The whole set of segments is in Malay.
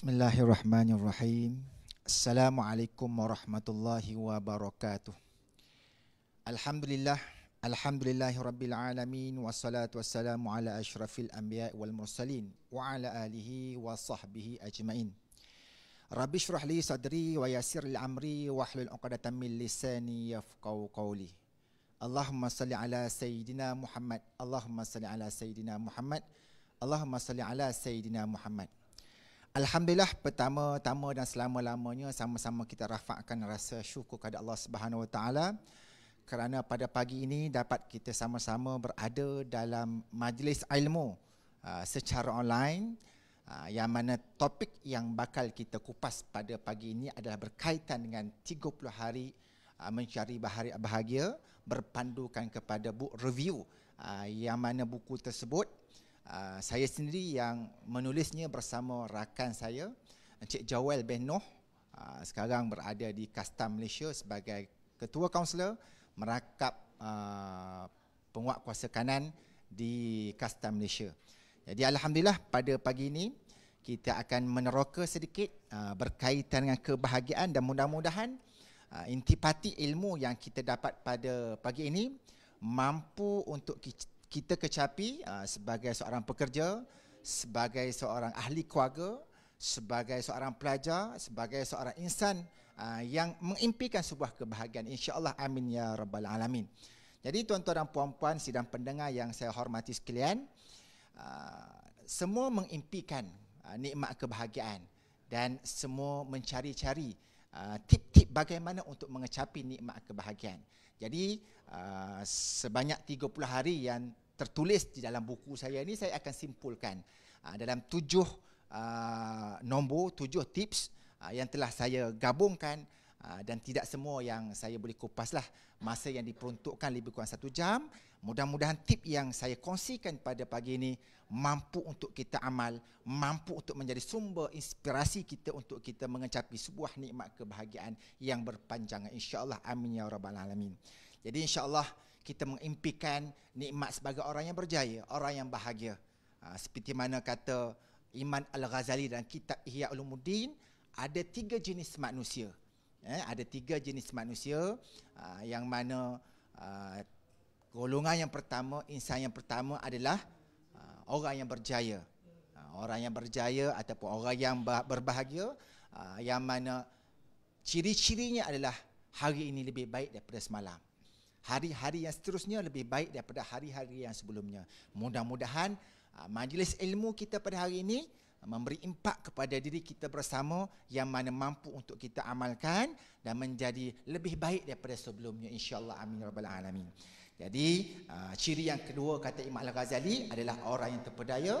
بسم الله الرحمن الرحيم السلام عليكم ورحمة الله وبركاته الحمد لله الحمد لله رب العالمين والصلاة والسلام على أشرف الأنبياء والمرسلين وعلى آله وصحبه أجمعين رب اشرح لي صدري ويسر لي أمري واحلل عقدة من لساني يفقه قولي اللهم صل على سيدنا محمد اللهم صل على سيدنا محمد اللهم صل على سيدنا محمد Alhamdulillah pertama-tama dan selama-lamanya sama-sama kita rafakkan rasa syukur kepada Allah Subhanahu Wa kerana pada pagi ini dapat kita sama-sama berada dalam majlis ilmu ah, secara online ah, yang mana topik yang bakal kita kupas pada pagi ini adalah berkaitan dengan 30 hari ah, mencari bahari bahagia berpandukan kepada book review yang mana buku tersebut Ah, saya sendiri yang menulisnya bersama rakan saya Encik Jawel bin Noh ah, sekarang berada di Kastam Malaysia sebagai ketua kaunselor merakap ah, penguat kuasa kanan di Kastam Malaysia. Jadi alhamdulillah pada pagi ini kita akan meneroka sedikit berkaitan dengan kebahagiaan dan mudah-mudahan intipati ilmu yang kita dapat pada pagi ini mampu untuk kita kecapi ah, sebagai seorang pekerja, sebagai seorang ahli keluarga, sebagai seorang pelajar, sebagai seorang insan ah, yang mengimpikan sebuah kebahagiaan. InsyaAllah amin ya Rabbal Alamin. Jadi tuan-tuan dan puan-puan sidang pendengar yang saya hormati sekalian, ah, semua mengimpikan nikmat kebahagiaan dan semua mencari-cari tip-tip bagaimana untuk mengecapi nikmat kebahagiaan. Jadi uh, sebanyak 30 hari yang tertulis di dalam buku saya ini saya akan simpulkan uh, dalam tujuh uh, nombor, tujuh tips uh, yang telah saya gabungkan uh, dan tidak semua yang saya boleh kupas lah masa yang diperuntukkan lebih kurang satu jam. Mudah-mudahan tip yang saya kongsikan pada pagi ini mampu untuk kita amal, mampu untuk menjadi sumber inspirasi kita untuk kita mengecapi sebuah nikmat kebahagiaan yang berpanjangan. InsyaAllah amin ya rabbal alamin. Jadi insyaAllah kita mengimpikan nikmat sebagai orang yang berjaya, orang yang bahagia. Ha, seperti mana kata Iman Al-Ghazali dalam kitab Ihya Ulumuddin, ada tiga jenis manusia. Eh, ada tiga jenis manusia ha, yang mana ha, golongan yang pertama, insan yang pertama adalah ha, orang yang berjaya. Ha, orang yang berjaya ataupun orang yang berbahagia ha, yang mana ciri-cirinya adalah hari ini lebih baik daripada semalam hari-hari yang seterusnya lebih baik daripada hari-hari yang sebelumnya. Mudah-mudahan ah, majlis ilmu kita pada hari ini ah, memberi impak kepada diri kita bersama yang mana mampu untuk kita amalkan dan menjadi lebih baik daripada sebelumnya insyaallah amin rabbal alamin. Jadi ah, ciri yang kedua kata Imam Al-Ghazali adalah orang yang terpedaya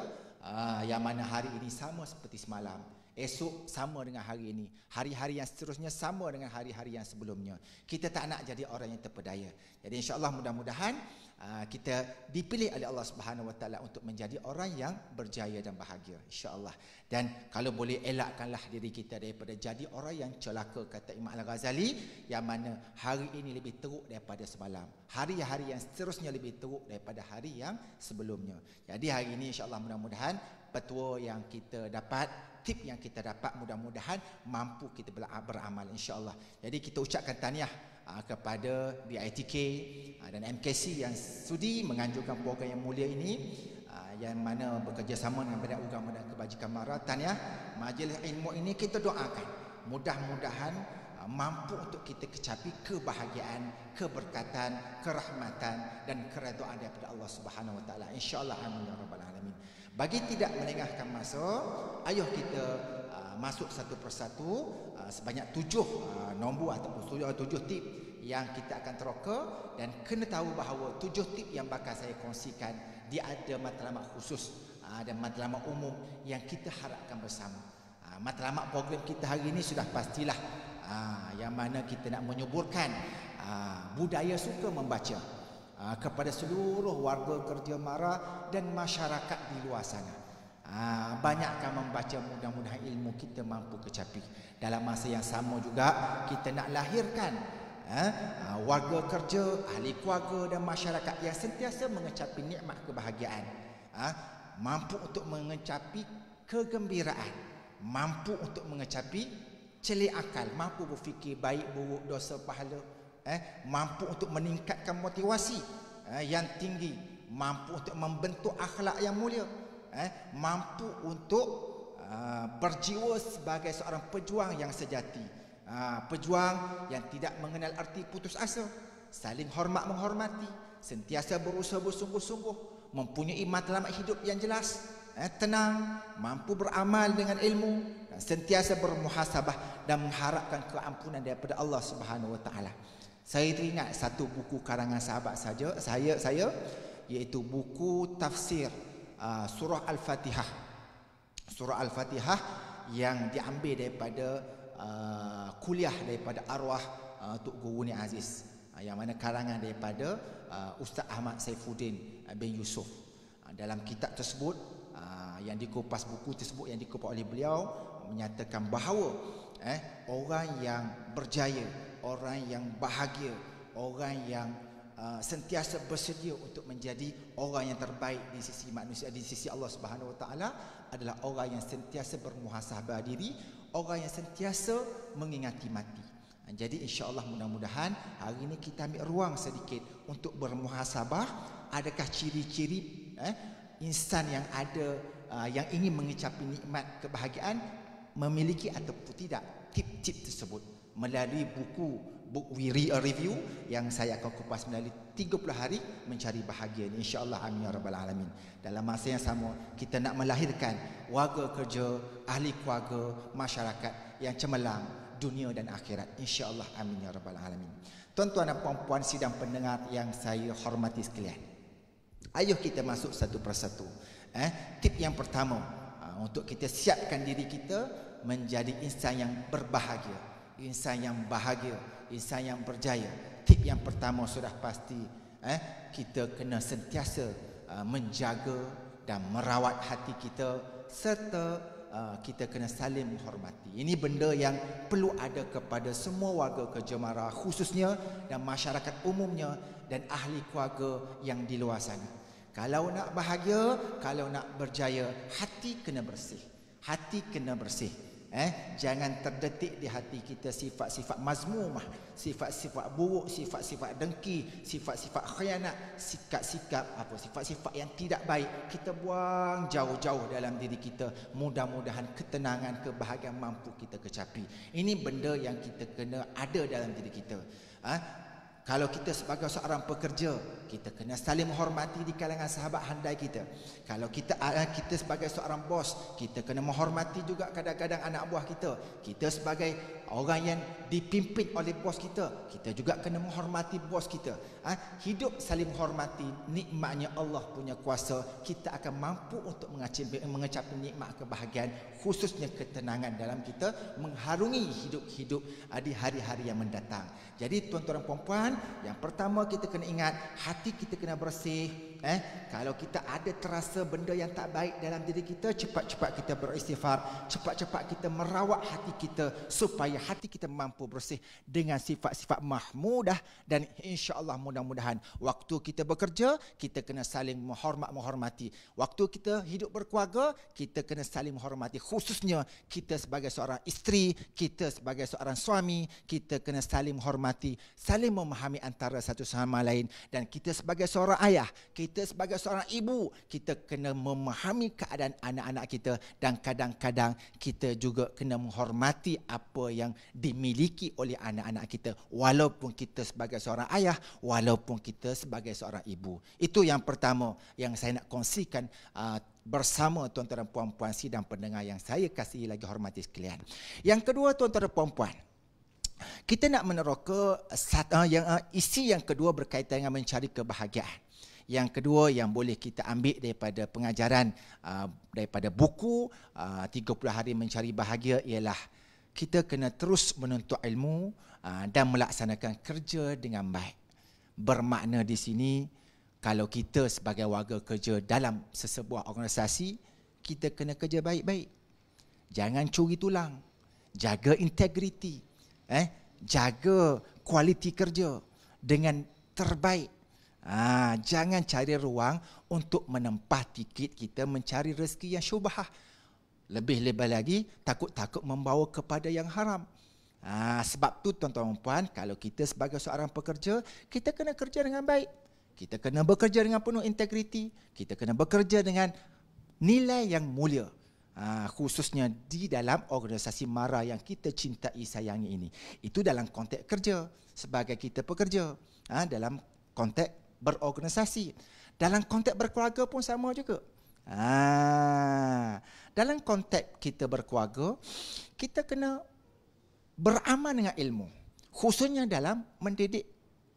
yang mana hari ini sama seperti semalam. Esok sama dengan hari ini. Hari-hari yang seterusnya sama dengan hari-hari yang sebelumnya. Kita tak nak jadi orang yang terpedaya. Jadi insya Allah mudah-mudahan ah, kita dipilih oleh Allah Subhanahu Wa untuk menjadi orang yang berjaya dan bahagia insya Allah. dan kalau boleh elakkanlah diri kita daripada jadi orang yang celaka kata Imam Al-Ghazali yang mana hari ini lebih teruk daripada semalam hari-hari yang seterusnya lebih teruk daripada hari yang sebelumnya jadi hari ini insya Allah mudah-mudahan petua yang kita dapat tip yang kita dapat mudah-mudahan mampu kita beramal insyaAllah jadi kita ucapkan taniah ah, kepada BITK ah, dan MKC yang sudi menganjurkan program yang mulia ini ah, yang mana bekerjasama dengan Badan Agama dan Kebajikan Mara taniah majlis ilmu ini kita doakan mudah-mudahan mampu untuk kita kecapi kebahagiaan, keberkatan, kerahmatan dan keredaan daripada Allah Subhanahu Wa Taala. Insya-Allah amin ya rabbal alamin. Bagi tidak melengahkan masa, ayuh kita uh, masuk satu persatu uh, sebanyak tujuh uh, nombor ataupun tujuh, tujuh tip yang kita akan teroka dan kena tahu bahawa tujuh tip yang bakal saya kongsikan dia ada matlamat khusus uh, dan matlamat umum yang kita harapkan bersama. Uh, matlamat program kita hari ini sudah pastilah uh, yang mana kita nak menyuburkan uh, budaya suka membaca. Ah, kepada seluruh warga kerja mara dan masyarakat di luar sana. Ha, banyakkan membaca mudah-mudahan ilmu kita mampu kecapi. Dalam masa yang sama juga kita nak lahirkan ha, warga kerja, ahli keluarga dan masyarakat yang sentiasa mengecapi nikmat kebahagiaan. mampu untuk mengecapi kegembiraan. Mampu untuk mengecapi celik akal. Mampu berfikir baik buruk dosa pahala eh, mampu untuk meningkatkan motivasi eh, yang tinggi, mampu untuk membentuk akhlak yang mulia, eh, mampu untuk uh, berjiwa sebagai seorang pejuang yang sejati, uh, pejuang yang tidak mengenal arti putus asa, saling hormat menghormati, sentiasa berusaha bersungguh-sungguh, mempunyai matlamat hidup yang jelas, eh, tenang, mampu beramal dengan ilmu dan sentiasa bermuhasabah dan mengharapkan keampunan daripada Allah Subhanahu wa taala. Saya teringat satu buku karangan sahabat saja saya saya iaitu buku tafsir ah, surah al-Fatihah. Surah al-Fatihah yang diambil daripada ah, kuliah daripada arwah uh, Tok Guru Ni Aziz yang mana karangan daripada Ustaz Ahmad Saifuddin bin Yusuf. dalam kitab tersebut yang dikupas buku tersebut yang dikupas oleh beliau menyatakan bahawa eh orang yang berjaya orang yang bahagia, orang yang uh, sentiasa bersedia untuk menjadi orang yang terbaik di sisi manusia di sisi Allah Subhanahu Wa Taala adalah orang yang sentiasa bermuhasabah diri, orang yang sentiasa mengingati mati. Ha, jadi insya-Allah mudah-mudahan hari ini kita ambil ruang sedikit untuk bermuhasabah adakah ciri-ciri eh, insan yang ada uh, yang ingin mengecapi nikmat kebahagiaan memiliki ataupun tidak tip-tip tersebut melalui buku book we read a review yang saya akan kupas melalui 30 hari mencari bahagia ini insyaallah amin ya rabbal alamin dalam masa yang sama kita nak melahirkan warga kerja ahli keluarga masyarakat yang cemerlang dunia dan akhirat insyaallah amin ya rabbal alamin tuan-tuan dan puan-puan sidang pendengar yang saya hormati sekalian ayuh kita masuk satu persatu eh tip yang pertama ah, untuk kita siapkan diri kita menjadi insan yang berbahagia insan yang bahagia, insan yang berjaya. Tip yang pertama sudah pasti eh kita kena sentiasa uh, menjaga dan merawat hati kita serta uh, kita kena saling menghormati. Ini benda yang perlu ada kepada semua warga kejemara khususnya dan masyarakat umumnya dan ahli keluarga yang di luar sana. Kalau nak bahagia, kalau nak berjaya, hati kena bersih. Hati kena bersih eh jangan terdetik di hati kita sifat-sifat mazmumah sifat-sifat buruk sifat-sifat dengki sifat-sifat khianat sikap-sikap apa sifat-sifat yang tidak baik kita buang jauh-jauh dalam diri kita mudah-mudahan ketenangan kebahagiaan mampu kita kecapi ini benda yang kita kena ada dalam diri kita ha? Kalau kita sebagai seorang pekerja, kita kena saling menghormati di kalangan sahabat handai kita. Kalau kita ah, ah, kita sebagai seorang bos, kita kena menghormati juga kadang-kadang anak buah kita. Kita sebagai orang yang dipimpin oleh bos kita, kita juga kena menghormati bos kita. Ha? Hidup saling menghormati, nikmatnya Allah punya kuasa, kita akan mampu untuk mengecapi, mengecapi nikmat kebahagiaan, khususnya ketenangan dalam kita, mengharungi hidup-hidup di hari-hari yang mendatang. Jadi tuan-tuan dan puan-puan, yang pertama kita kena ingat hati kita kena bersih eh kalau kita ada terasa benda yang tak baik dalam diri kita cepat-cepat kita beristighfar cepat-cepat kita merawat hati kita supaya hati kita mampu bersih dengan sifat-sifat mahmudah dan insya-Allah mudah-mudahan waktu kita bekerja kita kena saling menghormat menghormati waktu kita hidup berkeluarga kita kena saling menghormati khususnya kita sebagai seorang isteri kita sebagai seorang suami kita kena saling menghormati saling memahami antara satu sama lain dan kita sebagai seorang ayah kita kita sebagai seorang ibu kita kena memahami keadaan anak-anak kita dan kadang-kadang kita juga kena menghormati apa yang dimiliki oleh anak-anak kita walaupun kita sebagai seorang ayah walaupun kita sebagai seorang ibu itu yang pertama yang saya nak kongsikan uh, bersama tuan-tuan dan puan-puan sidang pendengar yang saya kasihi lagi hormati sekalian. Yang kedua tuan-tuan dan puan-puan, kita nak meneroka uh, yang uh, isi yang kedua berkaitan dengan mencari kebahagiaan yang kedua yang boleh kita ambil daripada pengajaran uh, daripada buku 30 uh, hari mencari bahagia ialah kita kena terus menuntut ilmu uh, dan melaksanakan kerja dengan baik. Bermakna di sini kalau kita sebagai warga kerja dalam sesebuah organisasi, kita kena kerja baik-baik. Jangan curi tulang. Jaga integriti. Eh, jaga kualiti kerja dengan terbaik. Ha, jangan cari ruang untuk menempah tiket kita mencari rezeki yang syubhah. Lebih lebar lagi takut-takut membawa kepada yang haram. Ha, sebab tu tuan-tuan dan puan, kalau kita sebagai seorang pekerja, kita kena kerja dengan baik. Kita kena bekerja dengan penuh integriti. Kita kena bekerja dengan nilai yang mulia. Ha, khususnya di dalam organisasi MARA yang kita cintai sayangi ini. Itu dalam konteks kerja sebagai kita pekerja. Ha, dalam konteks berorganisasi. Dalam konteks berkeluarga pun sama juga. Ha. Dalam konteks kita berkeluarga, kita kena beramal dengan ilmu. Khususnya dalam mendidik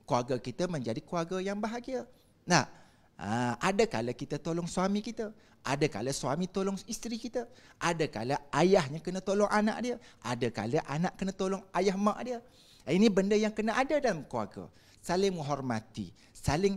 keluarga kita menjadi keluarga yang bahagia. Nah, ha. Ah, ada kala kita tolong suami kita. Ada kala suami tolong isteri kita. Ada kala ayahnya kena tolong anak dia. Ada kala anak kena tolong ayah mak dia. Ini benda yang kena ada dalam keluarga. Saling menghormati, saling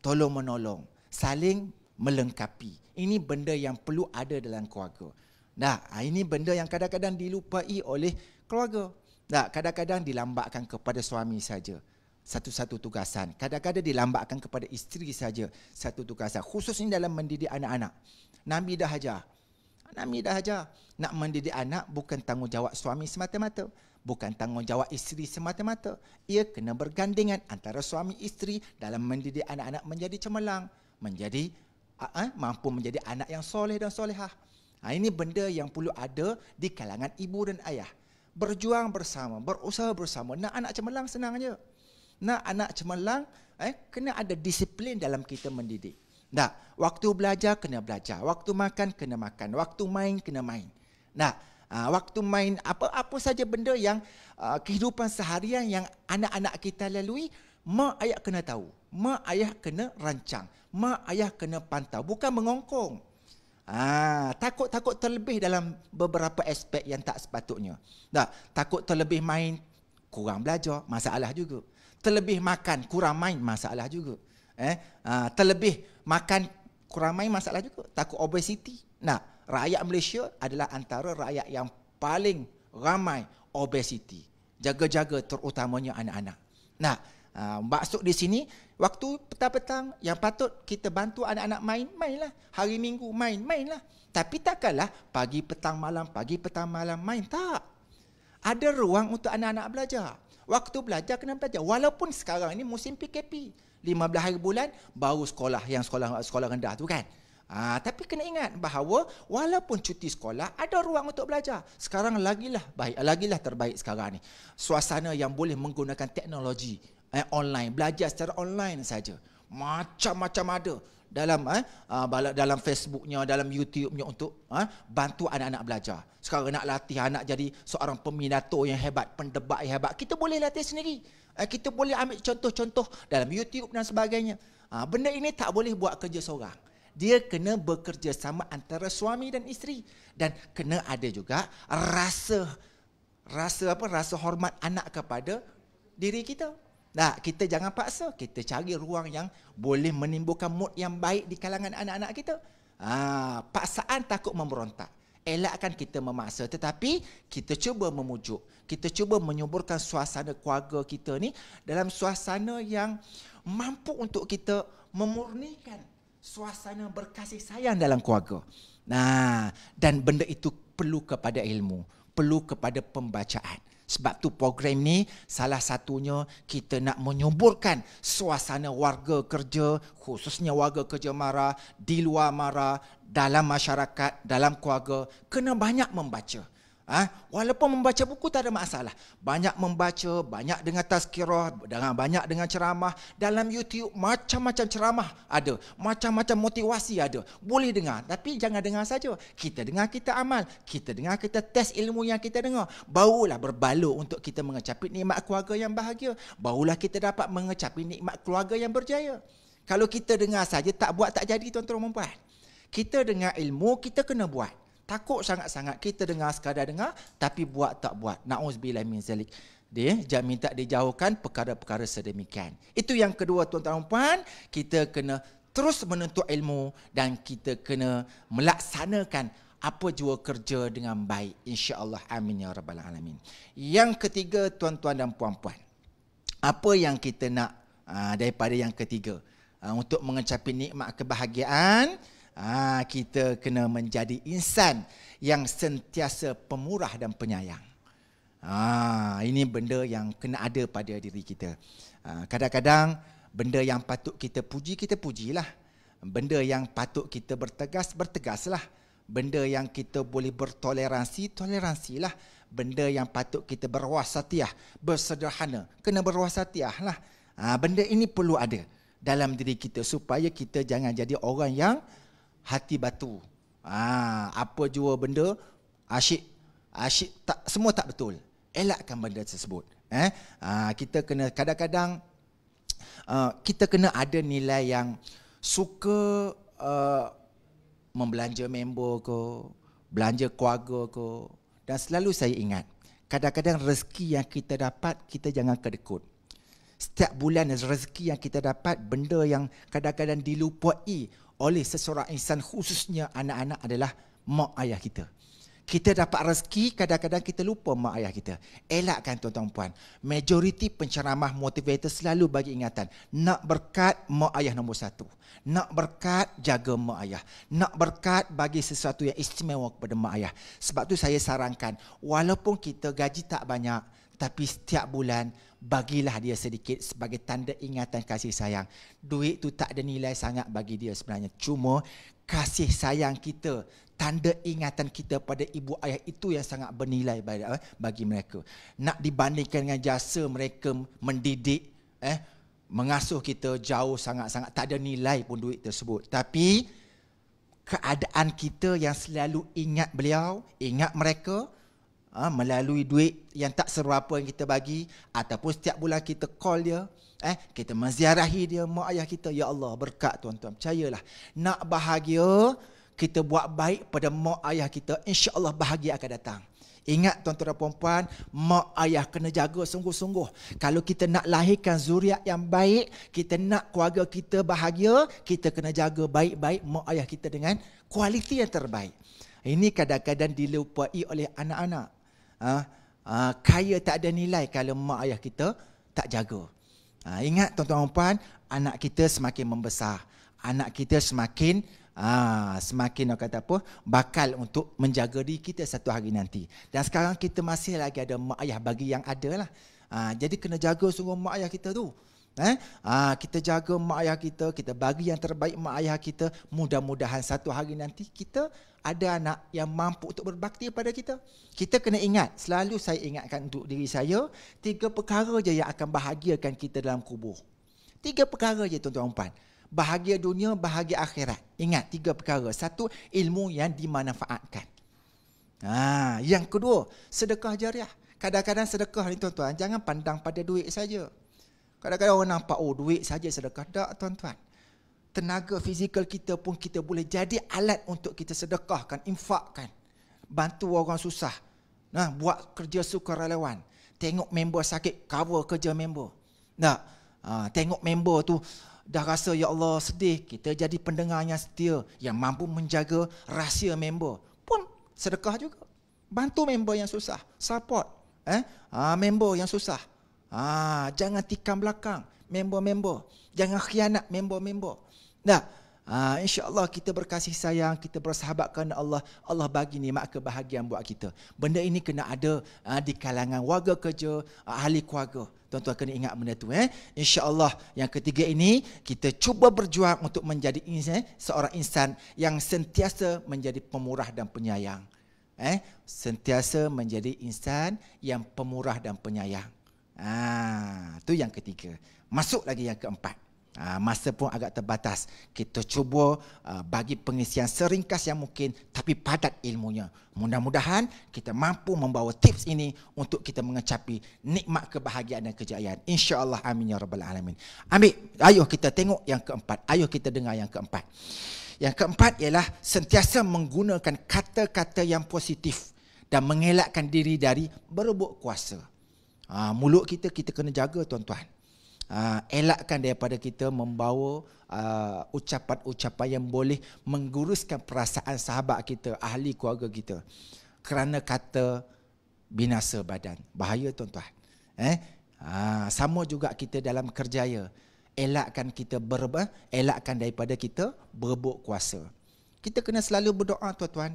tolong menolong, saling melengkapi. Ini benda yang perlu ada dalam keluarga. Nah, ah, ini benda yang kadang-kadang dilupai oleh keluarga. Nah, kadang-kadang dilambatkan kepada suami saja satu-satu tugasan. Kadang-kadang dilambatkan kepada isteri saja satu tugasan. Khususnya dalam mendidik anak-anak. Nabi dah ajar. Nabi dah ajar. Nak mendidik anak bukan tanggungjawab suami semata-mata bukan tanggungjawab isteri semata-mata. Ia kena bergandingan antara suami isteri dalam mendidik anak-anak menjadi cemerlang, menjadi uh, mampu menjadi anak yang soleh dan solehah. Ha, ini benda yang perlu ada di kalangan ibu dan ayah. Berjuang bersama, berusaha bersama. Nak anak cemerlang senangnya. Nak anak cemerlang, eh, kena ada disiplin dalam kita mendidik. Nah, waktu belajar kena belajar. Waktu makan kena makan. Waktu main kena main. Nah, Ah, waktu main apa-apa saja benda yang ah, kehidupan seharian yang anak-anak kita lalui mak ayah kena tahu mak ayah kena rancang mak ayah kena pantau bukan mengongkong Ah, takut-takut terlebih dalam beberapa aspek yang tak sepatutnya. Tak, takut terlebih main, kurang belajar, masalah juga. Terlebih makan, kurang main, masalah juga. Eh, ah, terlebih makan, kurang main, masalah juga. Takut obesiti. Nah, rakyat Malaysia adalah antara rakyat yang paling ramai obesiti. Jaga-jaga terutamanya anak-anak. Nah, uh, maksud di sini, waktu petang-petang yang patut kita bantu anak-anak main, mainlah. Hari minggu main, mainlah. Tapi takkanlah pagi petang malam, pagi petang malam main. Tak. Ada ruang untuk anak-anak belajar. Waktu belajar kena belajar. Walaupun sekarang ini musim PKP. 15 hari bulan baru sekolah yang sekolah sekolah rendah tu kan. Ha, tapi kena ingat bahawa walaupun cuti sekolah ada ruang untuk belajar. Sekarang lagilah baik, lagilah terbaik sekarang ni. Suasana yang boleh menggunakan teknologi eh, online, belajar secara online saja. Macam-macam ada dalam eh, ah, dalam Facebooknya, dalam YouTube-nya untuk eh, bantu anak-anak belajar. Sekarang nak latih anak jadi seorang peminato yang hebat, pendebak yang hebat. Kita boleh latih sendiri. Eh, kita boleh ambil contoh-contoh dalam YouTube dan sebagainya. Ha, benda ini tak boleh buat kerja seorang dia kena bekerjasama antara suami dan isteri dan kena ada juga rasa rasa apa rasa hormat anak kepada diri kita. Nah, kita jangan paksa, kita cari ruang yang boleh menimbulkan mood yang baik di kalangan anak-anak kita. Ha, paksaan takut memberontak. Elakkan kita memaksa tetapi kita cuba memujuk. Kita cuba menyuburkan suasana keluarga kita ni dalam suasana yang mampu untuk kita memurnikan suasana berkasih sayang dalam keluarga. Nah, dan benda itu perlu kepada ilmu, perlu kepada pembacaan. Sebab tu program ni salah satunya kita nak menyuburkan suasana warga kerja, khususnya warga kerja mara, di luar mara, dalam masyarakat, dalam keluarga, kena banyak membaca. Ha? Walaupun membaca buku tak ada masalah. Banyak membaca, banyak dengar tazkirah, dengan banyak dengan ceramah. Dalam YouTube macam-macam ceramah ada. Macam-macam motivasi ada. Boleh dengar. Tapi jangan dengar saja. Kita dengar, kita amal. Kita dengar, kita test ilmu yang kita dengar. Barulah berbaloi untuk kita mengecapi nikmat keluarga yang bahagia. Barulah kita dapat mengecapi nikmat keluarga yang berjaya. Kalau kita dengar saja tak buat tak jadi tuan-tuan dan puan. Kita dengar ilmu kita kena buat. Takut sangat-sangat kita dengar sekadar dengar tapi buat tak buat. Nauzubillah min zalik. Dia jangan minta dijauhkan perkara-perkara sedemikian. Itu yang kedua tuan-tuan dan puan, kita kena terus menuntut ilmu dan kita kena melaksanakan apa jua kerja dengan baik insya-Allah amin ya rabbal alamin. Yang ketiga tuan-tuan dan puan-puan. Apa yang kita nak ah, daripada yang ketiga ah, untuk mengecapi nikmat kebahagiaan ha, kita kena menjadi insan yang sentiasa pemurah dan penyayang. Ha, ini benda yang kena ada pada diri kita. Ha, kadang-kadang benda yang patut kita puji, kita pujilah. Benda yang patut kita bertegas, bertegaslah. Benda yang kita boleh bertoleransi, toleransilah. Benda yang patut kita berwasatiyah, bersederhana. Kena berwasatiyah lah. Ha, benda ini perlu ada dalam diri kita supaya kita jangan jadi orang yang hati batu. Ha, apa jua benda asyik asyik tak semua tak betul. Elakkan benda tersebut. Eh? Ha, kita kena kadang-kadang uh, kita kena ada nilai yang suka uh, membelanja member ke, belanja keluarga ke. Dan selalu saya ingat, kadang-kadang rezeki yang kita dapat, kita jangan kedekut. Setiap bulan rezeki yang kita dapat, benda yang kadang-kadang dilupai oleh seseorang insan khususnya anak-anak adalah mak ayah kita. Kita dapat rezeki kadang-kadang kita lupa mak ayah kita. Elakkan tuan-tuan puan. Majoriti penceramah motivator selalu bagi ingatan. Nak berkat mak ayah nombor satu. Nak berkat jaga mak ayah. Nak berkat bagi sesuatu yang istimewa kepada mak ayah. Sebab tu saya sarankan walaupun kita gaji tak banyak tapi setiap bulan bagilah dia sedikit sebagai tanda ingatan kasih sayang. Duit tu tak ada nilai sangat bagi dia sebenarnya. Cuma kasih sayang kita, tanda ingatan kita pada ibu ayah itu yang sangat bernilai eh, bagi mereka. Nak dibandingkan dengan jasa mereka mendidik, eh, mengasuh kita jauh sangat-sangat tak ada nilai pun duit tersebut. Tapi keadaan kita yang selalu ingat beliau, ingat mereka, ha, melalui duit yang tak serupa yang kita bagi ataupun setiap bulan kita call dia eh kita menziarahi dia mak ayah kita ya Allah berkat tuan-tuan percayalah nak bahagia kita buat baik pada mak ayah kita insya-Allah bahagia akan datang Ingat tuan-tuan dan puan-puan, mak ayah kena jaga sungguh-sungguh. Kalau kita nak lahirkan zuriat yang baik, kita nak keluarga kita bahagia, kita kena jaga baik-baik mak ayah kita dengan kualiti yang terbaik. Ini kadang-kadang dilupai oleh anak-anak. Ha? ha, kaya tak ada nilai kalau mak ayah kita tak jaga. Ha, ingat tuan-tuan dan puan, anak kita semakin membesar. Anak kita semakin ha, semakin nak kata apa, bakal untuk menjaga diri kita satu hari nanti. Dan sekarang kita masih lagi ada mak ayah bagi yang ada lah. Ha, jadi kena jaga sungguh mak ayah kita tu. Eh? Ha, kita jaga mak ayah kita, kita bagi yang terbaik mak ayah kita. Mudah-mudahan satu hari nanti kita ada anak yang mampu untuk berbakti kepada kita. Kita kena ingat, selalu saya ingatkan untuk diri saya, tiga perkara saja yang akan bahagiakan kita dalam kubur. Tiga perkara saja tuan-tuan puan. Bahagia dunia, bahagia akhirat. Ingat tiga perkara. Satu, ilmu yang dimanfaatkan. Ha, yang kedua, sedekah jariah. Kadang-kadang sedekah ni tuan-tuan, jangan pandang pada duit saja. Kadang-kadang orang nampak, oh duit saja sedekah. Tak tuan-tuan. Tenaga fizikal kita pun kita boleh jadi alat untuk kita sedekahkan, infakkan. Bantu orang susah. Nah, buat kerja sukarelawan. Tengok member sakit, cover kerja member. Nah, ha, tengok member tu dah rasa ya Allah sedih. Kita jadi pendengar yang setia yang mampu menjaga rahsia member. Pun sedekah juga. Bantu member yang susah, support eh ha, member yang susah. Ah, jangan tikam belakang member-member. Jangan khianat member-member. Nah, Ah, insya-Allah kita berkasih sayang, kita bersahabat kerana Allah. Allah bagi nikmat kebahagiaan buat kita. Benda ini kena ada ah, di kalangan warga kerja, ah, ahli keluarga. Tuan-tuan kena ingat benda tu eh. Insya-Allah yang ketiga ini kita cuba berjuang untuk menjadi insan, eh, seorang insan yang sentiasa menjadi pemurah dan penyayang. Eh, sentiasa menjadi insan yang pemurah dan penyayang. Ha, tu yang ketiga. Masuk lagi yang keempat. Ha, masa pun agak terbatas. Kita cuba uh, bagi pengisian seringkas yang mungkin tapi padat ilmunya. Mudah-mudahan kita mampu membawa tips ini untuk kita mengecapi nikmat kebahagiaan dan kejayaan. Insya Allah. amin ya rabbal alamin. Ambil, ayuh kita tengok yang keempat. Ayuh kita dengar yang keempat. Yang keempat ialah sentiasa menggunakan kata-kata yang positif dan mengelakkan diri dari berebut kuasa. Ha, mulut kita kita kena jaga tuan-tuan. Ha, elakkan daripada kita membawa uh, ucapan-ucapan yang boleh mengguruskan perasaan sahabat kita, ahli keluarga kita. Kerana kata binasa badan. Bahaya tuan-tuan. Eh? Ha, sama juga kita dalam kerjaya. Elakkan kita berba, elakkan daripada kita berebut kuasa. Kita kena selalu berdoa tuan-tuan.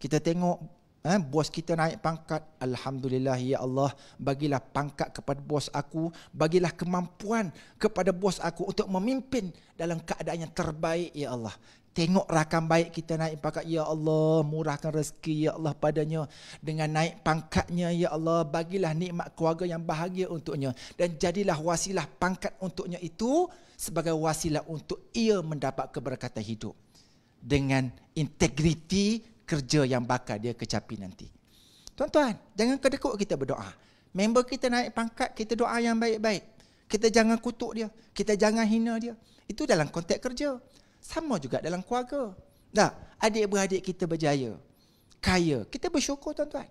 Kita tengok Eh, bos kita naik pangkat Alhamdulillah Ya Allah Bagilah pangkat kepada bos aku Bagilah kemampuan kepada bos aku Untuk memimpin dalam keadaan yang terbaik Ya Allah Tengok rakan baik kita naik pangkat Ya Allah Murahkan rezeki Ya Allah padanya Dengan naik pangkatnya Ya Allah Bagilah nikmat keluarga yang bahagia untuknya Dan jadilah wasilah pangkat untuknya itu Sebagai wasilah untuk ia mendapat keberkatan hidup Dengan integriti kerja yang bakal dia kecapi nanti. Tuan-tuan, jangan kedekut kita berdoa. Member kita naik pangkat, kita doa yang baik-baik. Kita jangan kutuk dia. Kita jangan hina dia. Itu dalam konteks kerja. Sama juga dalam keluarga. Tak, adik-beradik kita berjaya. Kaya. Kita bersyukur tuan-tuan.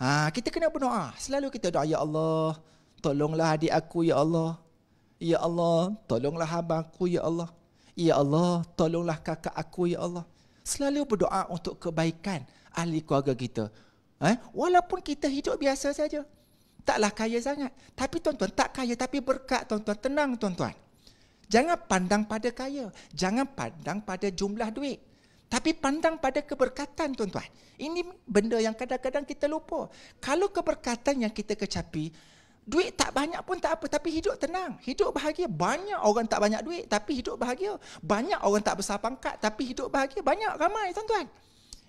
Ha, kita kena berdoa. Selalu kita doa, Ya Allah, tolonglah adik aku, Ya Allah. Ya Allah, tolonglah abang aku, Ya Allah. Ya Allah, tolonglah kakak aku, Ya Allah. Ya Allah, selalu berdoa untuk kebaikan ahli keluarga kita. Eh? Walaupun kita hidup biasa saja. Taklah kaya sangat. Tapi tuan-tuan, tak kaya tapi berkat tuan-tuan. Tenang tuan-tuan. Jangan pandang pada kaya. Jangan pandang pada jumlah duit. Tapi pandang pada keberkatan tuan-tuan. Ini benda yang kadang-kadang kita lupa. Kalau keberkatan yang kita kecapi, duit tak banyak pun tak apa tapi hidup tenang hidup bahagia banyak orang tak banyak duit tapi hidup bahagia banyak orang tak besar pangkat tapi hidup bahagia banyak ramai tuan-tuan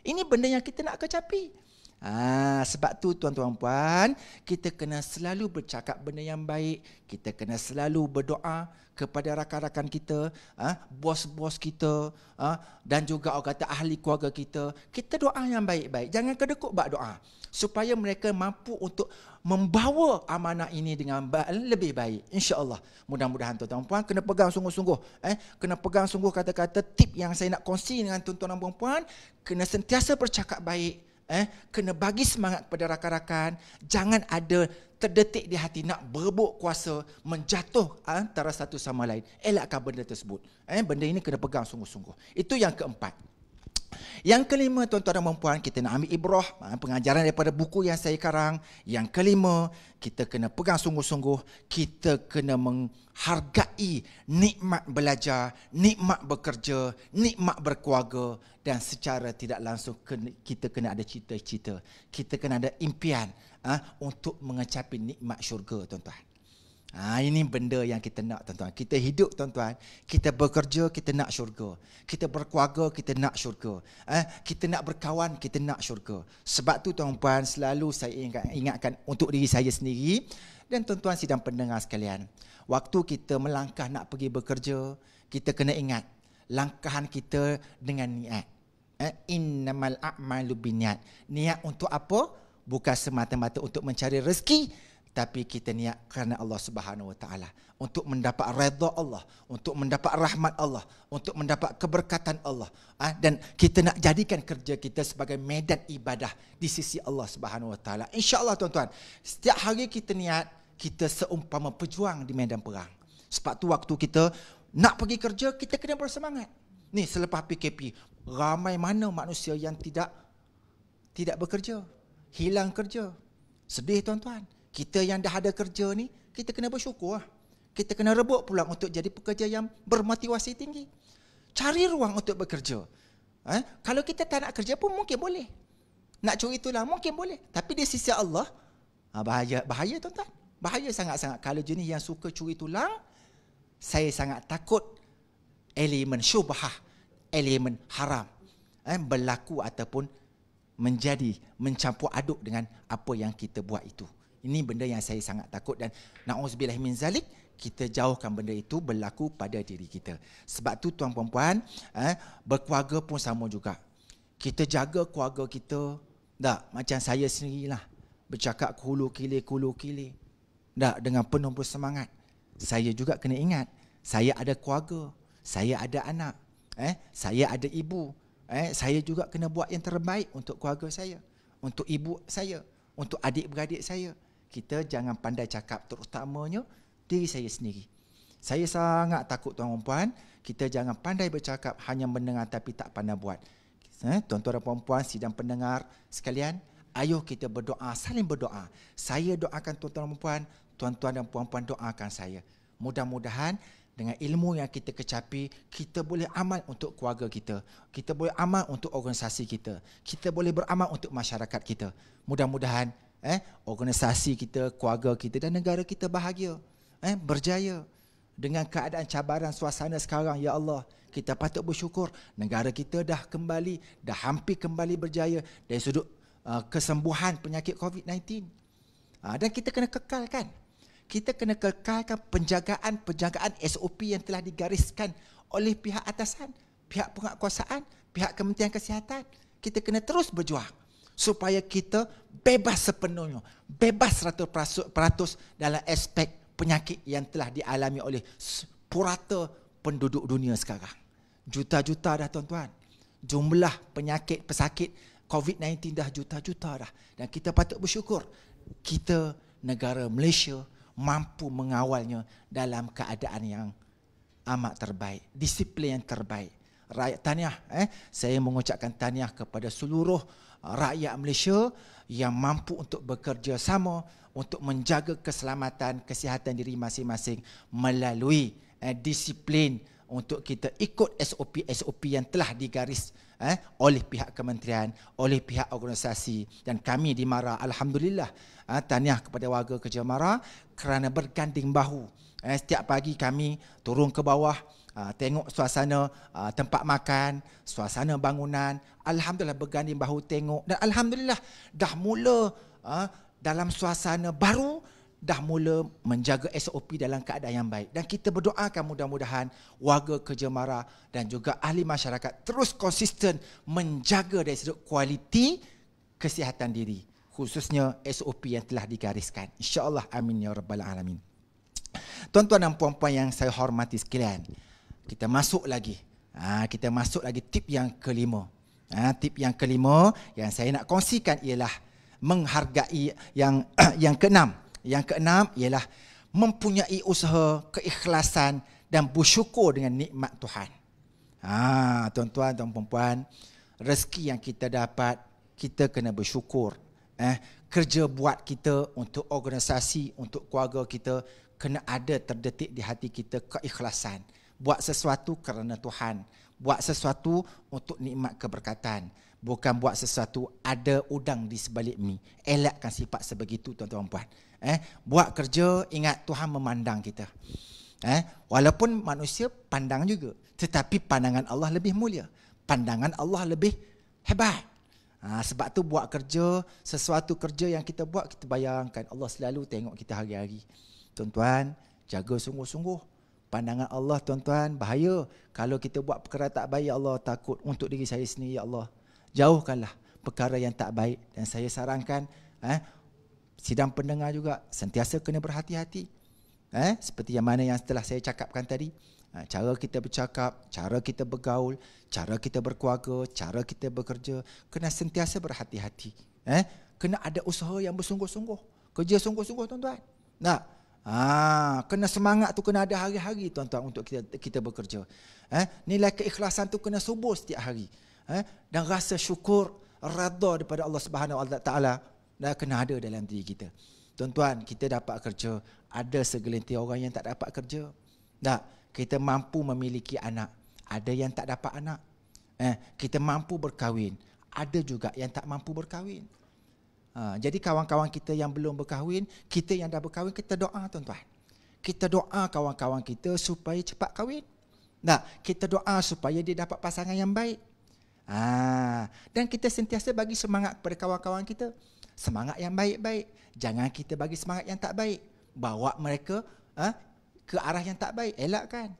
ini benda yang kita nak kecapi Ha, sebab tu tuan-tuan puan, kita kena selalu bercakap benda yang baik, kita kena selalu berdoa kepada rakan-rakan kita, ha, bos-bos kita, ha, dan juga orang kata ahli keluarga kita, kita doa yang baik-baik. Jangan kedekut bab doa supaya mereka mampu untuk membawa amanah ini dengan lebih baik. InsyaAllah. Mudah-mudahan tuan-tuan puan kena pegang sungguh-sungguh. Eh? Kena pegang sungguh kata-kata tip yang saya nak kongsi dengan tuan-tuan puan Kena sentiasa bercakap baik eh kena bagi semangat kepada rakan-rakan jangan ada terdetik di hati nak berebut kuasa menjatuh ah, antara satu sama lain elakkan benda tersebut eh benda ini kena pegang sungguh-sungguh itu yang keempat yang kelima tuan-tuan dan puan-puan kita nak ambil ibrah ha, pengajaran daripada buku yang saya karang. Yang kelima kita kena pegang sungguh-sungguh, kita kena menghargai nikmat belajar, nikmat bekerja, nikmat berkeluarga dan secara tidak langsung kita kena ada cita-cita. Kita kena ada impian ha, untuk mengecapi nikmat syurga tuan-tuan. Ha, ini benda yang kita nak tuan-tuan. Kita hidup tuan-tuan, kita bekerja, kita nak syurga. Kita berkeluarga, kita nak syurga. Eh, kita nak berkawan, kita nak syurga. Sebab tu tuan-tuan selalu saya ingat ingatkan untuk diri saya sendiri dan tuan-tuan sidang pendengar sekalian. Waktu kita melangkah nak pergi bekerja, kita kena ingat langkahan kita dengan niat. Eh, innamal a'malu binniat. Niat untuk apa? Bukan semata-mata untuk mencari rezeki, tapi kita niat kerana Allah Subhanahu Wa Taala untuk mendapat redha Allah, untuk mendapat rahmat Allah, untuk mendapat keberkatan Allah. Ah, dan kita nak jadikan kerja kita sebagai medan ibadah di sisi Allah Subhanahu Wa Taala. Insya Allah tuan-tuan, setiap hari kita niat kita seumpama pejuang di medan perang. Sebab tu waktu kita nak pergi kerja kita kena bersemangat. Ni selepas PKP ramai mana manusia yang tidak tidak bekerja, hilang kerja. Sedih tuan-tuan. Kita yang dah ada kerja ni, kita kena bersyukur lah. Kita kena rebut pulang untuk jadi pekerja yang bermotivasi tinggi. Cari ruang untuk bekerja. Eh? Kalau kita tak nak kerja pun mungkin boleh. Nak curi tulang mungkin boleh. Tapi di sisi Allah, ha, bahaya bahaya tuan-tuan. Bahaya sangat-sangat. Kalau jenis yang suka curi tulang, saya sangat takut elemen syubhah, elemen haram eh, berlaku ataupun menjadi mencampur aduk dengan apa yang kita buat itu. Ini benda yang saya sangat takut dan na'uzubillah min zalik kita jauhkan benda itu berlaku pada diri kita. Sebab tu tuan puan-puan, eh, berkeluarga pun sama juga. Kita jaga keluarga kita, tak? Macam saya sendirilah. Bercakap kulu kili, kulu kili. Tak? Dengan penuh semangat. Saya juga kena ingat, saya ada keluarga, saya ada anak, eh, saya ada ibu. Eh, saya juga kena buat yang terbaik untuk keluarga saya, untuk ibu saya, untuk adik-beradik saya kita jangan pandai cakap terutamanya diri saya sendiri. Saya sangat takut tuan puan, kita jangan pandai bercakap hanya mendengar tapi tak pandai buat. Eh, tuan-tuan dan puan-puan sidang pendengar sekalian, ayuh kita berdoa, saling berdoa. Saya doakan tuan-tuan dan puan tuan-tuan dan puan-puan doakan saya. Mudah-mudahan dengan ilmu yang kita kecapi, kita boleh amal untuk keluarga kita. Kita boleh amal untuk organisasi kita. Kita boleh beramal untuk masyarakat kita. Mudah-mudahan eh organisasi kita, keluarga kita dan negara kita bahagia, eh berjaya dengan keadaan cabaran suasana sekarang ya Allah. Kita patut bersyukur negara kita dah kembali, dah hampir kembali berjaya dari sudut uh, kesembuhan penyakit COVID-19. Uh, ah, dan kita kena kekalkan. Kita kena kekalkan penjagaan-penjagaan SOP yang telah digariskan oleh pihak atasan, pihak penguatkuasaan, pihak Kementerian Kesihatan. Kita kena terus berjuang supaya kita bebas sepenuhnya, bebas ratus 100% dalam aspek penyakit yang telah dialami oleh purata penduduk dunia sekarang. Juta-juta dah tuan-tuan. Jumlah penyakit pesakit COVID-19 dah juta-juta dah. Dan kita patut bersyukur kita negara Malaysia mampu mengawalnya dalam keadaan yang amat terbaik, disiplin yang terbaik. Rakyat tahniah eh saya mengucapkan tahniah kepada seluruh rakyat Malaysia yang mampu untuk bekerjasama untuk menjaga keselamatan kesihatan diri masing-masing melalui eh, disiplin untuk kita ikut SOP SOP yang telah digaris eh, oleh pihak kementerian, oleh pihak organisasi dan kami di Mara alhamdulillah eh, tahniah kepada warga kerja Mara kerana berganding bahu eh, setiap pagi kami turun ke bawah Ah, tengok suasana ah, tempat makan, suasana bangunan, alhamdulillah berganding bahu tengok dan alhamdulillah dah mula ah, dalam suasana baru dah mula menjaga SOP dalam keadaan yang baik dan kita berdoakan mudah-mudahan warga kerja mara dan juga ahli masyarakat terus konsisten menjaga dari sudut kualiti kesihatan diri khususnya SOP yang telah digariskan insyaallah amin ya rabbal alamin tuan-tuan dan puan-puan yang saya hormati sekalian kita masuk lagi. Ha, kita masuk lagi tip yang kelima. Ha, tip yang kelima yang saya nak kongsikan ialah menghargai yang yang keenam. Yang keenam ialah mempunyai usaha, keikhlasan dan bersyukur dengan nikmat Tuhan. Ha, tuan-tuan dan puan-puan, rezeki yang kita dapat, kita kena bersyukur. Eh, kerja buat kita untuk organisasi, untuk keluarga kita, kena ada terdetik di hati kita keikhlasan buat sesuatu kerana Tuhan, buat sesuatu untuk nikmat keberkatan, bukan buat sesuatu ada udang di sebalik mi. Elakkan sifat sebegitu tuan-tuan puan. Eh, buat kerja ingat Tuhan memandang kita. Eh, walaupun manusia pandang juga, tetapi pandangan Allah lebih mulia. Pandangan Allah lebih hebat. Ha, sebab tu buat kerja, sesuatu kerja yang kita buat, kita bayangkan Allah selalu tengok kita hari-hari. Tuan-tuan, jaga sungguh-sungguh pandangan Allah tuan-tuan bahaya kalau kita buat perkara tak baik ya Allah takut untuk diri saya sendiri ya Allah jauhkanlah perkara yang tak baik dan saya sarankan eh sidang pendengar juga sentiasa kena berhati-hati eh seperti yang mana yang setelah saya cakapkan tadi eh, cara kita bercakap cara kita bergaul cara kita berkeluarga cara kita bekerja kena sentiasa berhati-hati eh kena ada usaha yang bersungguh-sungguh kerja sungguh-sungguh tuan-tuan nak Ah, kena semangat tu kena ada hari-hari tuan-tuan untuk kita kita bekerja. Eh, nilai keikhlasan tu kena subuh setiap hari. Eh, dan rasa syukur radha daripada Allah Subhanahu Wa Taala dah kena ada dalam diri kita. Tuan-tuan, kita dapat kerja, ada segelintir orang yang tak dapat kerja. Tak, kita mampu memiliki anak, ada yang tak dapat anak. Eh, kita mampu berkahwin, ada juga yang tak mampu berkahwin. Ha, jadi kawan-kawan kita yang belum berkahwin, kita yang dah berkahwin, kita doa tuan-tuan. Kita doa kawan-kawan kita supaya cepat kahwin. Nah, kita doa supaya dia dapat pasangan yang baik. Ha, dan kita sentiasa bagi semangat kepada kawan-kawan kita. Semangat yang baik-baik. Jangan kita bagi semangat yang tak baik. Bawa mereka ha, ke arah yang tak baik. Elakkan.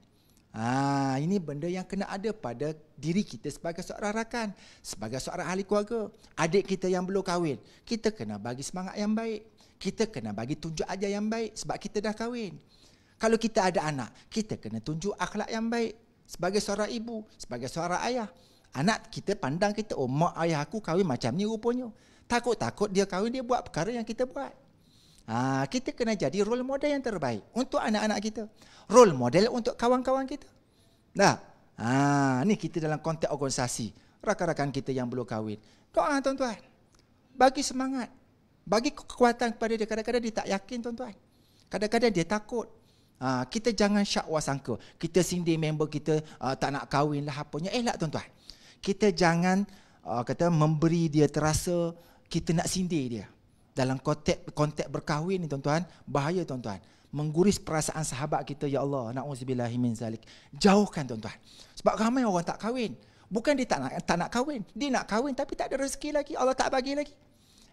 Ha, ini benda yang kena ada pada diri kita sebagai seorang rakan, sebagai seorang ahli keluarga. Adik kita yang belum kahwin, kita kena bagi semangat yang baik. Kita kena bagi tunjuk ajar yang baik sebab kita dah kahwin. Kalau kita ada anak, kita kena tunjuk akhlak yang baik sebagai seorang ibu, sebagai seorang ayah. Anak kita pandang kita, oh mak ayah aku kahwin macam ni rupanya. Takut-takut dia kahwin, dia buat perkara yang kita buat. Ha, kita kena jadi role model yang terbaik untuk anak-anak kita. Role model untuk kawan-kawan kita. Dah. Ha, ni kita dalam konteks organisasi. Rakan-rakan kita yang belum kahwin. Doa tuan-tuan. Bagi semangat. Bagi kekuatan kepada dia. Kadang-kadang dia tak yakin tuan-tuan. Kadang-kadang dia takut. Ha, kita jangan syak wasangka. Kita sindir member kita uh, tak nak kahwin lah apanya. Eh lah tuan-tuan. Kita jangan uh, kata memberi dia terasa kita nak sindir dia dalam konteks kontek berkahwin ni tuan-tuan bahaya tuan-tuan mengguris perasaan sahabat kita ya Allah naudzubillahi min zalik jauhkan tuan-tuan sebab ramai orang tak kahwin bukan dia tak nak tak nak kahwin dia nak kahwin tapi tak ada rezeki lagi Allah tak bagi lagi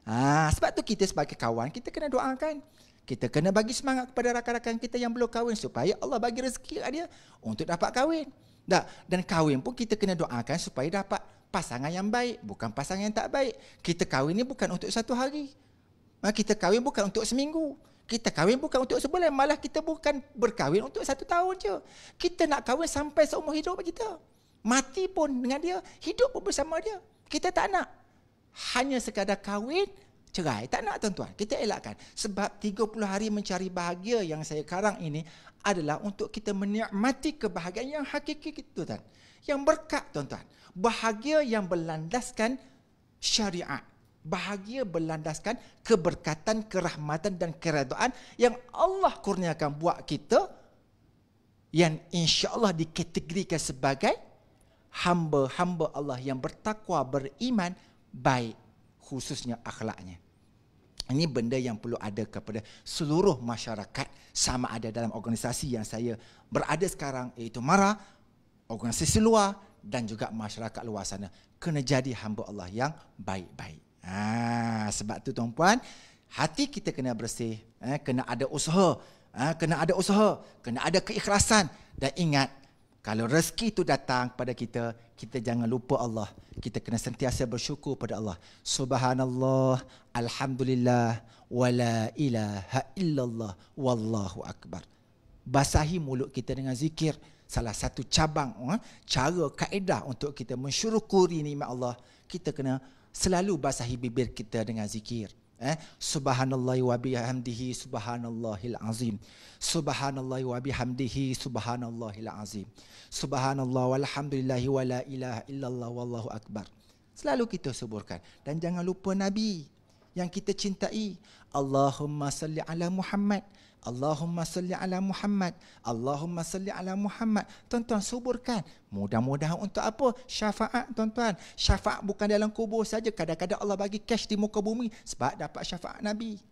ha, sebab tu kita sebagai kawan kita kena doakan kita kena bagi semangat kepada rakan-rakan kita yang belum kahwin supaya Allah bagi rezeki kat dia untuk dapat kahwin. Tak? Dan kahwin pun kita kena doakan supaya dapat pasangan yang baik, bukan pasangan yang tak baik. Kita kahwin ni bukan untuk satu hari. Ha, kita kahwin bukan untuk seminggu. Kita kahwin bukan untuk sebulan. Malah kita bukan berkahwin untuk satu tahun je. Kita nak kahwin sampai seumur hidup kita. Mati pun dengan dia. Hidup pun bersama dia. Kita tak nak. Hanya sekadar kahwin, cerai. Tak nak tuan-tuan. Kita elakkan. Sebab 30 hari mencari bahagia yang saya karang ini adalah untuk kita menikmati kebahagiaan yang hakiki kita tuan-tuan. Yang berkat tuan-tuan. Bahagia yang berlandaskan syariat bahagia berlandaskan keberkatan, kerahmatan dan keredaan yang Allah kurniakan buat kita yang insya-Allah dikategorikan sebagai hamba-hamba Allah yang bertakwa, beriman, baik khususnya akhlaknya. Ini benda yang perlu ada kepada seluruh masyarakat sama ada dalam organisasi yang saya berada sekarang iaitu MARA, organisasi luar dan juga masyarakat luar sana. Kena jadi hamba Allah yang baik-baik. Ha, sebab tu tuan-puan, hati kita kena bersih, ha, kena ada usaha, ha, kena ada usaha, kena ada keikhlasan dan ingat kalau rezeki itu datang kepada kita, kita jangan lupa Allah. Kita kena sentiasa bersyukur pada Allah. Subhanallah, alhamdulillah, wala ilaha illallah, wallahu akbar. Basahi mulut kita dengan zikir. Salah satu cabang, eh, cara kaedah untuk kita mensyukuri nikmat Allah. Kita kena selalu basahi bibir kita dengan zikir eh subhanallahi wa bihamdihi subhanallahil azim Subhanallah wa bihamdihi subhanallahil azim subhanallah walhamdulillahi wa la ilaha illallah wallahu akbar selalu kita suburkan dan jangan lupa nabi yang kita cintai Allahumma salli ala Muhammad Allahumma salli ala Muhammad. Allahumma salli ala Muhammad. Tuan-tuan suburkan. Mudah-mudahan untuk apa? Syafaat tuan-tuan. Syafaat bukan dalam kubur saja. Kadang-kadang Allah bagi cash di muka bumi sebab dapat syafaat Nabi.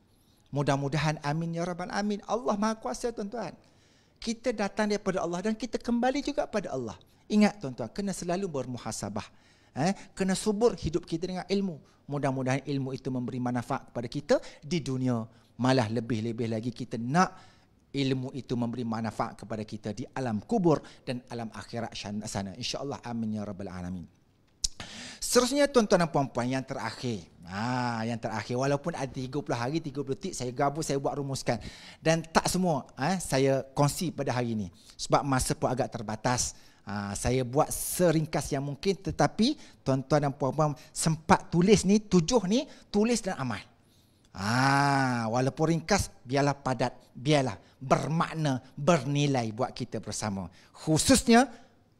Mudah-mudahan amin ya rabbal amin. Allah Maha Kuasa tuan-tuan. Kita datang daripada Allah dan kita kembali juga pada Allah. Ingat tuan-tuan, kena selalu bermuhasabah. Eh, kena subur hidup kita dengan ilmu. Mudah-mudahan ilmu itu memberi manfaat kepada kita di dunia malah lebih-lebih lagi kita nak ilmu itu memberi manfaat kepada kita di alam kubur dan alam akhirat sana. InsyaAllah. Amin ya Rabbal Alamin. Seterusnya tuan-tuan dan puan-puan yang terakhir. Ha, yang terakhir. Walaupun ada 30 hari, 30 titik saya gabut, saya buat rumuskan. Dan tak semua ha, saya kongsi pada hari ini. Sebab masa pun agak terbatas. Ha, saya buat seringkas yang mungkin tetapi tuan-tuan dan puan-puan sempat tulis ni, tujuh ni, tulis dan amal. Ha, walaupun ringkas, biarlah padat, biarlah bermakna, bernilai buat kita bersama. Khususnya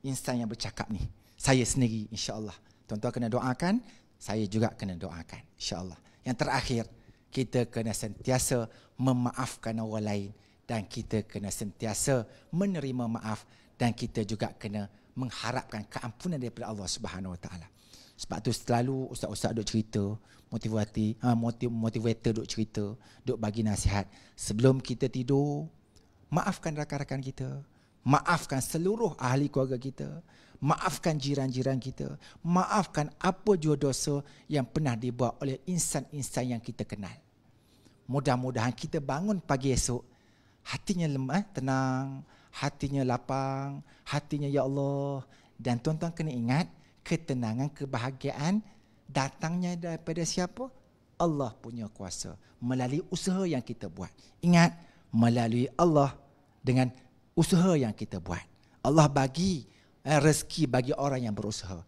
insan yang bercakap ni. Saya sendiri insya-Allah. Tuan-tuan kena doakan, saya juga kena doakan insya-Allah. Yang terakhir, kita kena sentiasa memaafkan orang lain dan kita kena sentiasa menerima maaf dan kita juga kena mengharapkan keampunan daripada Allah Subhanahu Wa Taala sebab tu selalu ustaz-ustaz duk cerita motivati ha, motiv, motivator duk cerita duk bagi nasihat sebelum kita tidur maafkan rakan-rakan kita maafkan seluruh ahli keluarga kita maafkan jiran-jiran kita maafkan apa jua dosa yang pernah dibuat oleh insan-insan yang kita kenal mudah-mudahan kita bangun pagi esok hatinya lemah eh, tenang hatinya lapang hatinya ya Allah dan tuan-tuan kena ingat ketenangan, kebahagiaan datangnya daripada siapa? Allah punya kuasa melalui usaha yang kita buat. Ingat, melalui Allah dengan usaha yang kita buat. Allah bagi eh, rezeki bagi orang yang berusaha.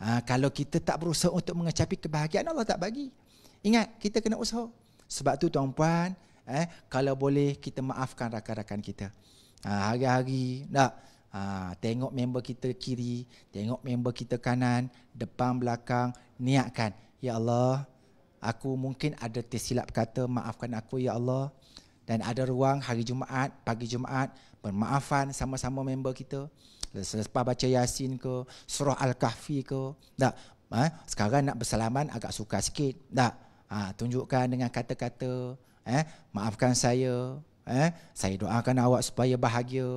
Ha, kalau kita tak berusaha untuk mengecapi kebahagiaan, Allah tak bagi. Ingat, kita kena usaha. Sebab tu tuan puan, eh, kalau boleh kita maafkan rakan-rakan kita. Ha, hari-hari, tak? Nah, Ha, tengok member kita kiri, tengok member kita kanan, depan, belakang, niatkan. Ya Allah, aku mungkin ada tersilap kata, maafkan aku Ya Allah. Dan ada ruang hari Jumaat, pagi Jumaat, bermaafan sama-sama member kita. Selepas baca Yasin ke, surah Al-Kahfi ke. Tak, ha, sekarang nak bersalaman agak suka sikit. Tak, ha, tunjukkan dengan kata-kata, eh, maafkan saya, Eh, saya doakan awak supaya bahagia.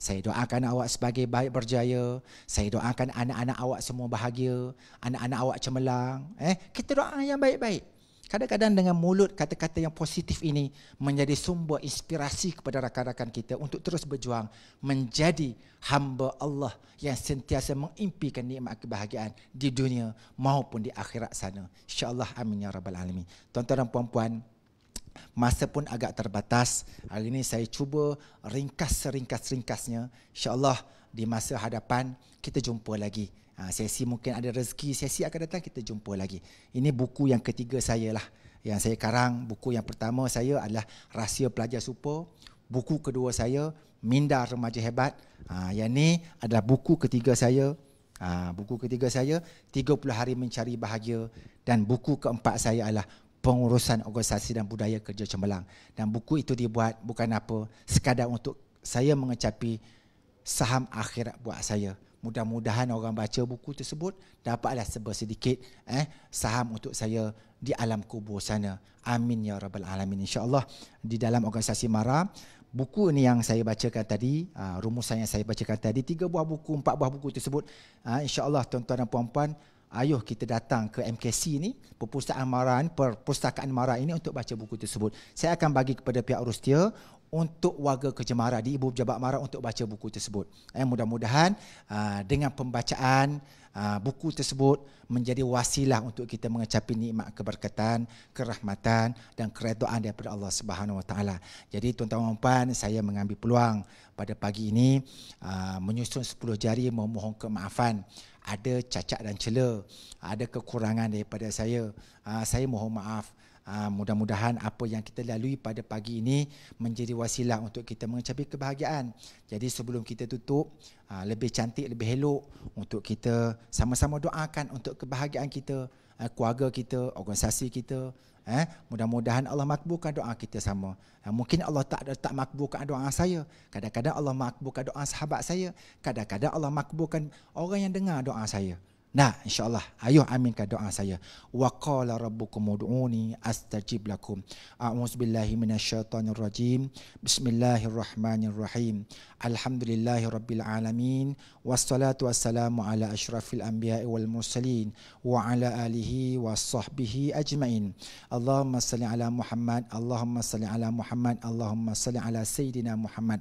Saya doakan awak sebagai baik berjaya. Saya doakan anak-anak awak semua bahagia. Anak-anak awak cemerlang. Eh, kita doa yang baik-baik. Kadang-kadang dengan mulut kata-kata yang positif ini menjadi sumber inspirasi kepada rakan-rakan kita untuk terus berjuang menjadi hamba Allah yang sentiasa mengimpikan nikmat kebahagiaan di dunia maupun di akhirat sana. InsyaAllah amin ya rabbal alamin. Tuan-tuan dan puan-puan, masa pun agak terbatas. Hari ini saya cuba ringkas seringkas ringkasnya. Allah di masa hadapan kita jumpa lagi. Ha, sesi mungkin ada rezeki, sesi akan datang kita jumpa lagi. Ini buku yang ketiga saya lah. Yang saya karang, buku yang pertama saya adalah Rahsia Pelajar Super. Buku kedua saya, Minda Remaja Hebat. Ha, yang ni adalah buku ketiga saya. Ha, buku ketiga saya, 30 Hari Mencari Bahagia. Dan buku keempat saya adalah pengurusan organisasi dan budaya kerja cemerlang dan buku itu dibuat bukan apa sekadar untuk saya mengecapi saham akhirat buat saya mudah-mudahan orang baca buku tersebut dapatlah sedikit eh saham untuk saya di alam kubur sana amin ya rabbal alamin insyaallah di dalam organisasi mara buku ini yang saya bacakan tadi ah, rumusan yang saya bacakan tadi tiga buah buku empat buah buku tersebut ah, insyaallah tuan-tuan dan puan-puan ayuh kita datang ke MKC ini, perpustakaan Mara ini, perpustakaan Mara ini untuk baca buku tersebut. Saya akan bagi kepada pihak Rustia untuk warga Kerja Mara di Ibu Pejabat Mara untuk baca buku tersebut. Eh, mudah-mudahan ah, dengan pembacaan ah, buku tersebut menjadi wasilah untuk kita mengecapi nikmat keberkatan, kerahmatan dan keredaan daripada Allah Subhanahu Wa Taala. Jadi tuan-tuan dan puan, saya mengambil peluang pada pagi ini ah, menyusun 10 jari memohon kemaafan ada cacat dan cela, ada kekurangan daripada saya. Ah, saya mohon maaf. Ah, mudah-mudahan apa yang kita lalui pada pagi ini menjadi wasilah untuk kita mencapai kebahagiaan. Jadi sebelum kita tutup, ah, lebih cantik, lebih elok untuk kita sama-sama doakan untuk kebahagiaan kita, keluarga kita, organisasi kita, Eh, mudah-mudahan Allah makbulkan doa kita sama. Eh, mungkin Allah tak tak makbulkan doa saya. Kadang-kadang Allah makbulkan doa sahabat saya. Kadang-kadang Allah makbulkan orang yang dengar doa saya. Nah, insyaAllah. Ayuh aminkan doa saya. Wa qala rabbukum ud'uni astajib lakum. A'udzu billahi minasyaitonir rajim. Bismillahirrahmanirrahim. Alhamdulillahi rabbil alamin wassalatu wassalamu ala asyrafil anbiya'i wal mursalin wa ala alihi wa sahbihi ajmain. Allahumma salli ala Muhammad, Allahumma salli ala Muhammad, Allahumma salli ala sayidina Muhammad.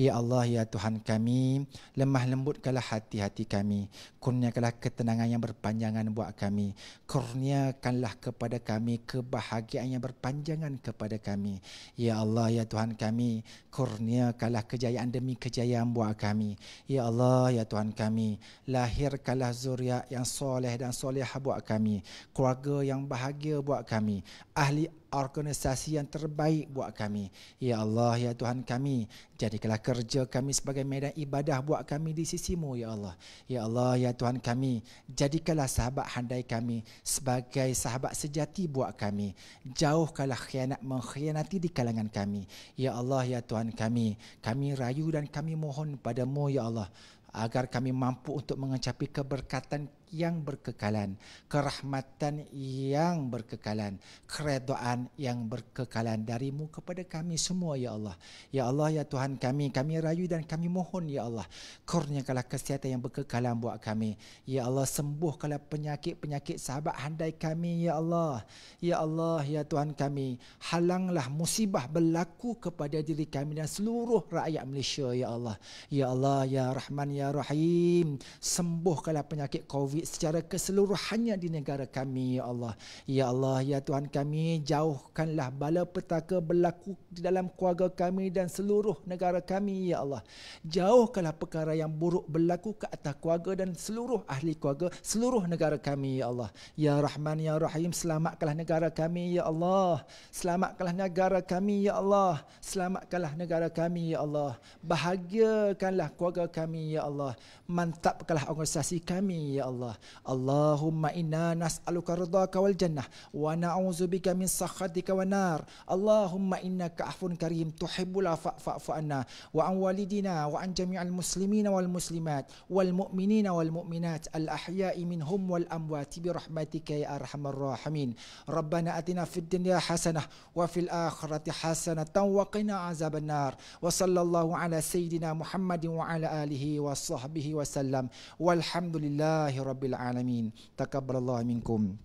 Ya Allah ya Tuhan kami, lemah lembutkanlah hati-hati kami. Kurniakanlah ketenangan kesenangan yang berpanjangan buat kami. Kurniakanlah kepada kami kebahagiaan yang berpanjangan kepada kami. Ya Allah, Ya Tuhan kami, kurniakanlah kejayaan demi kejayaan buat kami. Ya Allah, Ya Tuhan kami, lahirkanlah zuriat yang soleh dan soleh buat kami. Keluarga yang bahagia buat kami. Ahli organisasi yang terbaik buat kami. Ya Allah, ya Tuhan kami, jadikanlah kerja kami sebagai medan ibadah buat kami di sisimu, ya Allah. Ya Allah, ya Tuhan kami, jadikanlah sahabat handai kami sebagai sahabat sejati buat kami. Jauhkanlah khianat mengkhianati di kalangan kami. Ya Allah, ya Tuhan kami, kami rayu dan kami mohon padamu, ya Allah, agar kami mampu untuk mengecapi keberkatan yang berkekalan, kerahmatan yang berkekalan, keredoan yang berkekalan darimu kepada kami semua ya Allah. Ya Allah ya Tuhan kami, kami rayu dan kami mohon ya Allah, kurniakanlah kesihatan yang berkekalan buat kami. Ya Allah sembuhkanlah penyakit-penyakit sahabat handai kami ya Allah. Ya Allah ya Tuhan kami, halanglah musibah berlaku kepada diri kami dan seluruh rakyat Malaysia ya Allah. Ya Allah ya Rahman ya Rahim, sembuhkanlah penyakit COVID secara keseluruhannya di negara kami ya Allah. Ya Allah ya Tuhan kami jauhkanlah bala petaka berlaku di dalam keluarga kami dan seluruh negara kami ya Allah. Jauhkanlah perkara yang buruk berlaku ke atas keluarga dan seluruh ahli keluarga seluruh negara kami ya Allah. Ya Rahman ya Rahim selamatkanlah negara kami ya Allah. Selamatkanlah negara kami ya Allah. Selamatkanlah negara kami ya Allah. Bahagiakanlah keluarga kami ya Allah. Mantapkanlah organisasi kami ya Allah. Allah Allahumma inna nas'aluka ridhaka wal jannah wa na'udzubika min sakhatika wan nar Allahumma innaka afun karim tuhibbul afa fa'fu anna wa an walidina wa an jami'al muslimin wal muslimat wal mu'minina wal mu'minat al ahya'i minhum wal amwati bi rahmatika ya arhamar rahimin Rabbana atina fid dunya hasanah wa fil akhirati hasanatan wa qina azaban nar wa sallallahu ala sayidina Muhammadin wa ala alihi wa sahbihi wa sallam walhamdulillahi rabbil rabbil alamin takabbalallahu minkum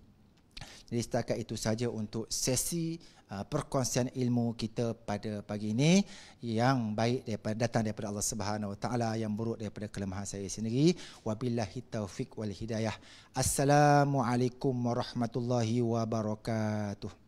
jadi setakat itu saja untuk sesi uh, perkongsian ilmu kita pada pagi ini yang baik daripada datang daripada Allah Subhanahu Wa Taala yang buruk daripada kelemahan saya sendiri wabillahi taufik wal hidayah assalamualaikum warahmatullahi wabarakatuh